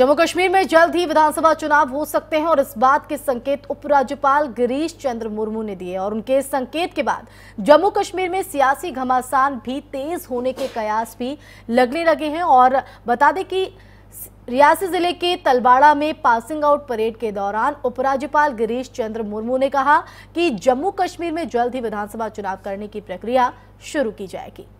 जम्मू कश्मीर में जल्द ही विधानसभा चुनाव हो सकते हैं और इस बात के संकेत उपराज्यपाल गिरीश चंद्र मुर्मू ने दिए और उनके संकेत के बाद जम्मू कश्मीर में सियासी घमासान भी तेज होने के कयास भी लगने लगे हैं और बता दें कि रियासी जिले के तलवाड़ा में पासिंग आउट परेड के दौरान उपराज्यपाल गिरीश चंद्र मुर्मू ने कहा कि जम्मू कश्मीर में जल्द ही विधानसभा चुनाव करने की प्रक्रिया शुरू की जाएगी